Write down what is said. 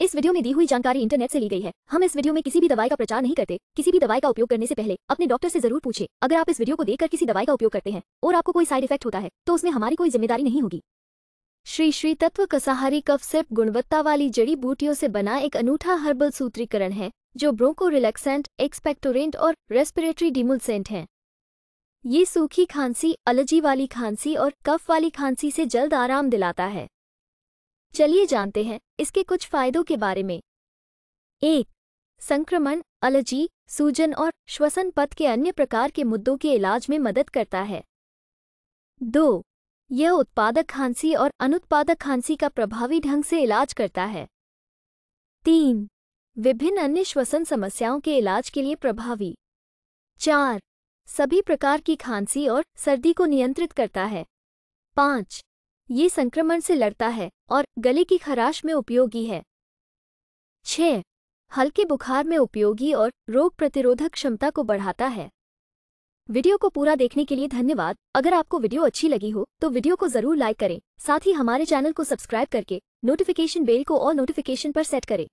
इस वीडियो में दी हुई जानकारी इंटरनेट से ली गई है हम इस वीडियो में किसी भी दवाई का प्रचार नहीं करते किसी भी दवाई का उपयोग करने से पहले अपने डॉक्टर से जरूर पूछे अगर आप इस वीडियो को देखकर किसी दवाई का उपयोग करते हैं और आपको कोई साइड इफेक्ट होता है तो उसमें हमारी कोई जिम्मेदारी नहीं होगी श्री श्री तत्व कसाहारी कफ सिर्फ गुणवत्ता वाली जड़ी बूटियों से बना एक अनूठा हर्बल सूत्रीकरण है जो ब्रोंको रिलैक्सेंट एक्सपेक्टोरेंट और रेस्पिरेटरी डिमुलसेंट है ये सूखी खांसी अलर्जी वाली खांसी और कफ वाली खांसी से जल्द आराम दिलाता है चलिए जानते हैं इसके कुछ फायदों के बारे में एक संक्रमण अलर्जी सूजन और श्वसन पथ के अन्य प्रकार के मुद्दों के इलाज में मदद करता है दो यह उत्पादक खांसी और अनुत्पादक खांसी का प्रभावी ढंग से इलाज करता है तीन विभिन्न अन्य श्वसन समस्याओं के इलाज के लिए प्रभावी चार सभी प्रकार की खांसी और सर्दी को नियंत्रित करता है पाँच ये संक्रमण से लड़ता है और गले की खराश में उपयोगी है छ हल्के बुखार में उपयोगी और रोग प्रतिरोधक क्षमता को बढ़ाता है वीडियो को पूरा देखने के लिए धन्यवाद अगर आपको वीडियो अच्छी लगी हो तो वीडियो को जरूर लाइक करें साथ ही हमारे चैनल को सब्सक्राइब करके नोटिफिकेशन बेल को और नोटिफिकेशन पर सेट करें